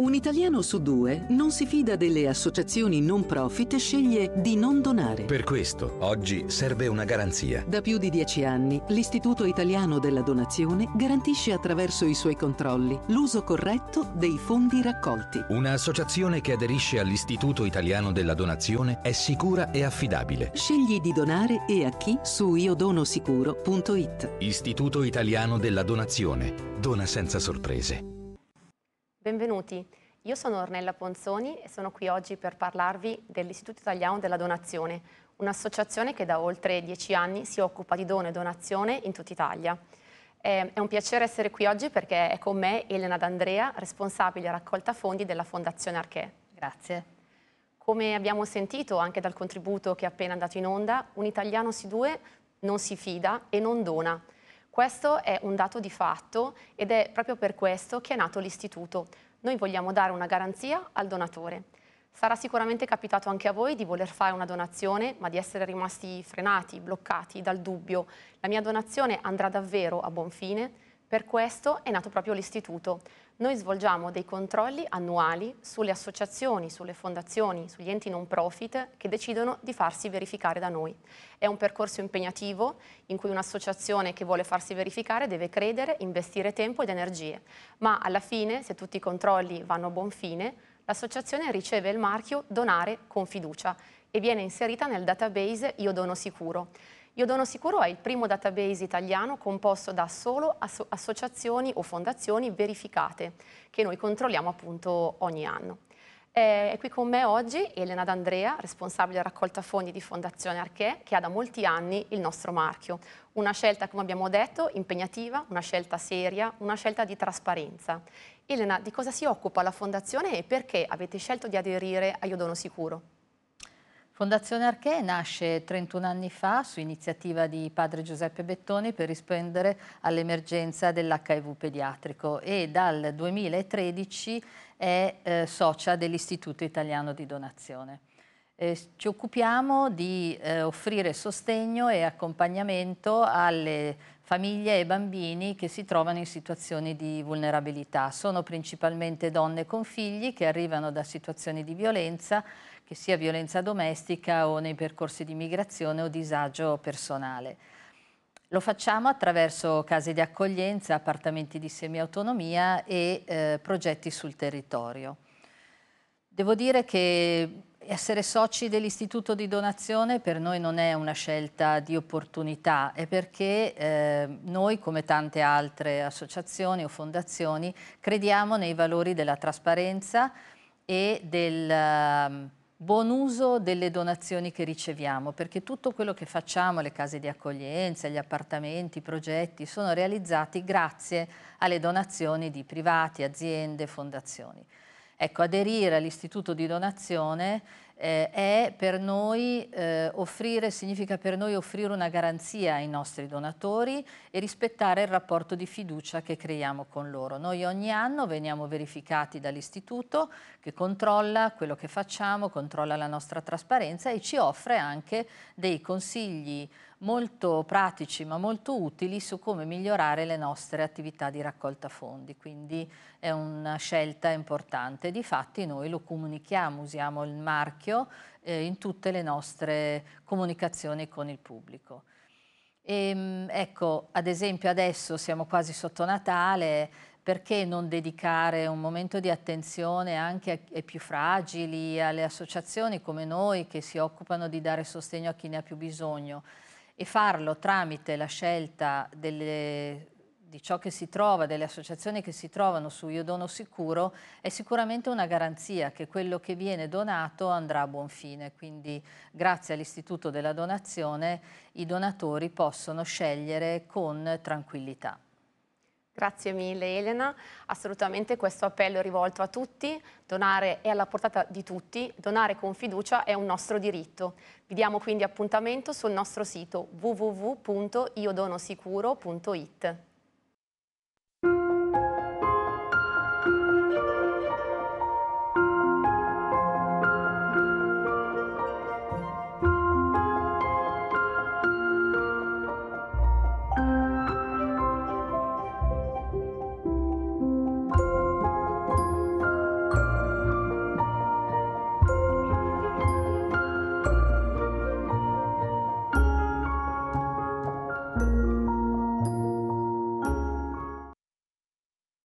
Un italiano su due non si fida delle associazioni non profit e sceglie di non donare. Per questo, oggi serve una garanzia. Da più di dieci anni, l'Istituto Italiano della Donazione garantisce attraverso i suoi controlli l'uso corretto dei fondi raccolti. Un'associazione che aderisce all'Istituto Italiano della Donazione è sicura e affidabile. Scegli di donare e a chi su iodonosicuro.it. Istituto Italiano della Donazione. Dona senza sorprese. Benvenuti, io sono Ornella Ponzoni e sono qui oggi per parlarvi dell'Istituto Italiano della Donazione, un'associazione che da oltre dieci anni si occupa di dono e donazione in tutta Italia. Eh, è un piacere essere qui oggi perché è con me Elena D'Andrea, responsabile raccolta fondi della Fondazione Archè. Grazie. Come abbiamo sentito anche dal contributo che è appena andato in onda, un italiano su due non si fida e non dona. Questo è un dato di fatto ed è proprio per questo che è nato l'Istituto. Noi vogliamo dare una garanzia al donatore. Sarà sicuramente capitato anche a voi di voler fare una donazione, ma di essere rimasti frenati, bloccati dal dubbio. La mia donazione andrà davvero a buon fine? Per questo è nato proprio l'Istituto. Noi svolgiamo dei controlli annuali sulle associazioni, sulle fondazioni, sugli enti non profit che decidono di farsi verificare da noi. È un percorso impegnativo in cui un'associazione che vuole farsi verificare deve credere, investire tempo ed energie, ma alla fine, se tutti i controlli vanno a buon fine, l'associazione riceve il marchio Donare con fiducia e viene inserita nel database Io Dono Sicuro. Iodono Sicuro è il primo database italiano composto da solo asso associazioni o fondazioni verificate che noi controlliamo appunto ogni anno. È qui con me oggi Elena D'Andrea, responsabile raccolta fondi di Fondazione Archè, che ha da molti anni il nostro marchio. Una scelta, come abbiamo detto, impegnativa, una scelta seria, una scelta di trasparenza. Elena, di cosa si occupa la Fondazione e perché avete scelto di aderire a Iodono Sicuro? Fondazione Archè nasce 31 anni fa su iniziativa di padre Giuseppe Bettoni per rispondere all'emergenza dell'HIV pediatrico e dal 2013 è eh, socia dell'Istituto Italiano di Donazione. Eh, ci occupiamo di eh, offrire sostegno e accompagnamento alle famiglie e bambini che si trovano in situazioni di vulnerabilità. Sono principalmente donne con figli che arrivano da situazioni di violenza, che sia violenza domestica o nei percorsi di migrazione o disagio personale. Lo facciamo attraverso case di accoglienza, appartamenti di semiautonomia e eh, progetti sul territorio. Devo dire che essere soci dell'istituto di donazione per noi non è una scelta di opportunità, è perché eh, noi, come tante altre associazioni o fondazioni, crediamo nei valori della trasparenza e del ehm, buon uso delle donazioni che riceviamo, perché tutto quello che facciamo, le case di accoglienza, gli appartamenti, i progetti, sono realizzati grazie alle donazioni di privati, aziende, fondazioni. Ecco, aderire all'istituto di donazione eh, noi, eh, offrire, significa per noi offrire una garanzia ai nostri donatori e rispettare il rapporto di fiducia che creiamo con loro. Noi ogni anno veniamo verificati dall'istituto che controlla quello che facciamo, controlla la nostra trasparenza e ci offre anche dei consigli molto pratici ma molto utili su come migliorare le nostre attività di raccolta fondi, quindi è una scelta importante. Difatti noi lo comunichiamo, usiamo il marchio specchio eh, in tutte le nostre comunicazioni con il pubblico. E, ehm, ecco, ad esempio adesso siamo quasi sotto Natale, perché non dedicare un momento di attenzione anche ai più fragili, alle associazioni come noi che si occupano di dare sostegno a chi ne ha più bisogno e farlo tramite la scelta delle di ciò che si trova, delle associazioni che si trovano su Io Dono Sicuro, è sicuramente una garanzia che quello che viene donato andrà a buon fine. Quindi grazie all'istituto della donazione i donatori possono scegliere con tranquillità. Grazie mille Elena, assolutamente questo appello è rivolto a tutti, donare è alla portata di tutti, donare con fiducia è un nostro diritto. Vi diamo quindi appuntamento sul nostro sito www.iodonosicuro.it.